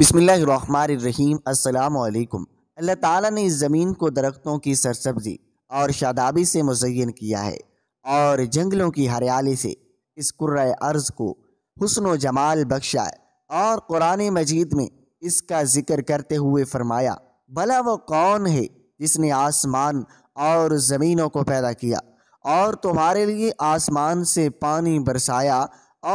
बसमीम अल्लाम अल्लाह ताला ने इस ज़मीन को दरख्तों की सरसब्जी और शादाबी से मुजयन किया है और जंगलों की हरियाली से इस कुर्र अर्ज़ को हसन जमाल बख्शा है और कुरान मजीद में इसका जिक्र करते हुए फरमाया भला वो कौन है जिसने आसमान और ज़मीनों को पैदा किया और तुम्हारे लिए आसमान से पानी बरसाया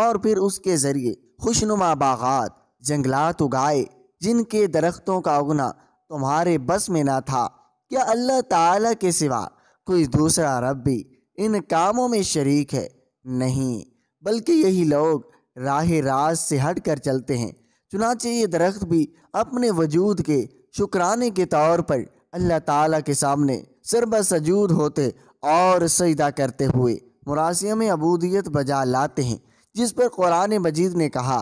और फिर उसके ज़रिए खुशनुमा बागात जंगलात उगाए जिनके दरख्तों का उगना तुम्हारे बस में ना था क्या अल्लाह ताला के सिवा कोई दूसरा रब भी इन कामों में शरीक है नहीं बल्कि यही लोग राह राज से हट कर चलते हैं चुनाचे ये दरख्त भी अपने वजूद के शुक्राने के तौर पर अल्लाह ताला के सामने सरबा सजूद होते और सजदा करते हुए मुरासिया में अबूदियत बजा लाते हैं जिस पर कुरान मजीद ने कहा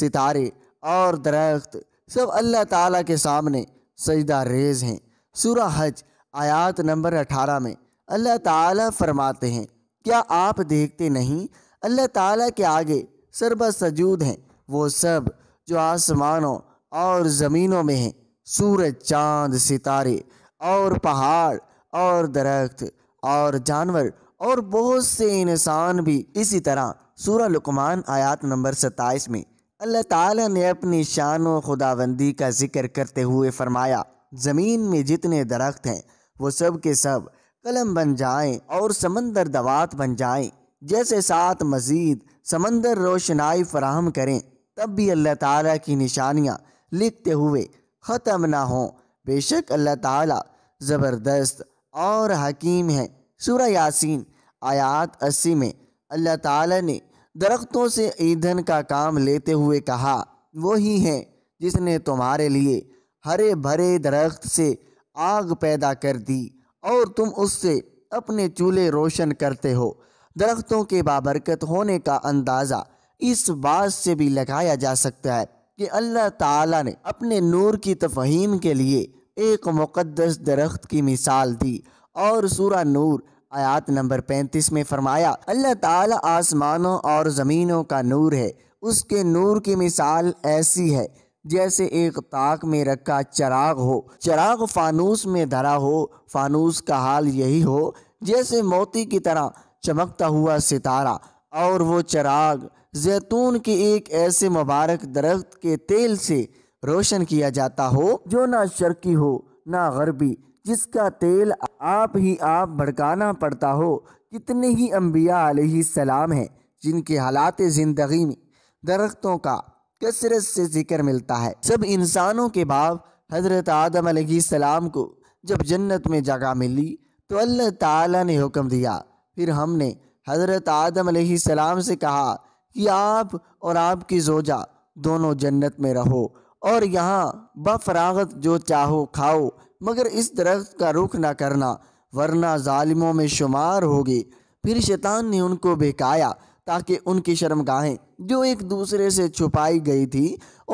सितारे और दरख्त सब अल्लाह ताला के सामने सजदा रेज हैं सूरा हज आयात नंबर अठारह में अल्लाह ताला फरमाते हैं क्या आप देखते नहीं अल्लाह ताला के आगे सरबा सजूद हैं वो सब जो आसमानों और ज़मीनों में हैं सूरज चांद सितारे और पहाड़ और दरख्त और जानवर और बहुत से इंसान भी इसी तरह सूरा लुकमान आयात नंबर सत्ताईस में अल्लाह ताला ने अपनी शान व खुदाबंदी का जिक्र करते हुए फरमाया ज़मीन में जितने दरख्त हैं वो सब के सब कलम बन जाएं और समंदर दवात बन जाएं जैसे साथ मज़ीद समंदर रोशनाई फराहम करें तब भी अल्लाह ताला की निशानियाँ लिखते हुए ख़त्म ना हों बेशक अल्लाह ताला ज़बरदस्त और हकीम है सूर्य यासीन आयात अस्सी में अल्लाह ताला ने दरख्तों से ईंधन का काम लेते हुए कहा वो ही हैं जिसने तुम्हारे लिए हरे भरे दरख्त से आग पैदा कर दी और तुम उससे अपने चूल्हे रोशन करते हो दरख्तों के बाबरकत होने का अंदाज़ा इस बात से भी लगाया जा सकता है कि अल्लाह ताला ने अपने नूर की तफहीम के लिए एक मुक़दस दरख्त की मिसाल दी और सूरा नूर आयात नंबर पैंतीस में फरमाया अल्लाह ताला आसमानों और ज़मीनों का नूर है उसके नूर की मिसाल ऐसी है जैसे एक ताक में रखा चराग हो चराग फानूस में धरा हो फानूस का हाल यही हो जैसे मोती की तरह चमकता हुआ सितारा और वो चराग जैतून के एक ऐसे मुबारक दरख्त के तेल से रोशन किया जाता हो जो ना शर्की हो ना गरबी जिसका तेल आप ही आप भड़काना पड़ता हो कितने ही अम्बिया सलाम हैं जिनके हालात ज़िंदगी में दरख्तों का कसरत से जिक्र मिलता है सब इंसानों के बाप हज़रत आदम सलाम को जब जन्नत में जगह मिली तो अल्लाह ताला ने हुक्म दिया फिर हमने हज़रत आदम सलाम से कहा कि आप और आपकी जोजा दोनों जन्नत में रहो और यहाँ बफरागत जो चाहो खाओ मगर इस दरख्त का रुख ना करना वरना ालिमों में शुमार होगी फिर शैतान ने उनको बहकाया ताकि उनकी शर्मगाहें जो एक दूसरे से छुपाई गई थी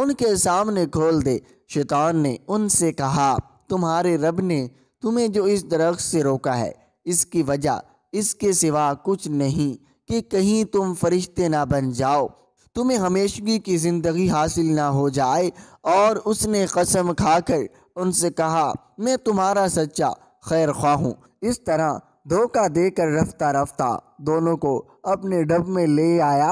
उनके सामने खोल दे शैतान ने उनसे कहा तुम्हारे रब ने तुम्हें जो इस दरख्त से रोका है इसकी वजह इसके सिवा कुछ नहीं कि कहीं तुम फरिश्ते ना बन जाओ तुम्हें हमेशगी की ज़िंदगी हासिल ना हो जाए और उसने कसम खाकर उनसे कहा मैं तुम्हारा सच्चा खैर ख्वा हूँ इस तरह धोखा देकर रफ्ता रफ्ता दोनों को अपने डब में ले आया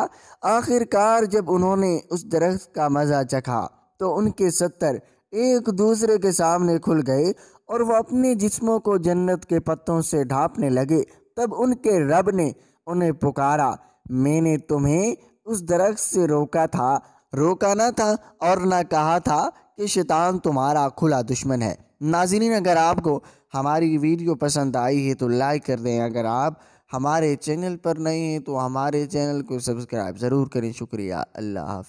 आखिरकार जब उन्होंने उस दरख्त का मज़ा चखा तो उनके सत्तर एक दूसरे के सामने खुल गए और वह अपने जिस्मों को जन्नत के पत्तों से ढांपने लगे तब उनके रब ने उन्हें पुकारा मैंने तुम्हें उस दरख्त से रोका था रोका ना था और ना कहा था कि शैतान तुम्हारा खुला दुश्मन है नाजीन अगर आपको हमारी वीडियो पसंद आई है तो लाइक कर दें अगर आप हमारे चैनल पर नहीं हैं तो हमारे चैनल को सब्सक्राइब ज़रूर करें शुक्रिया अल्लाह हाफ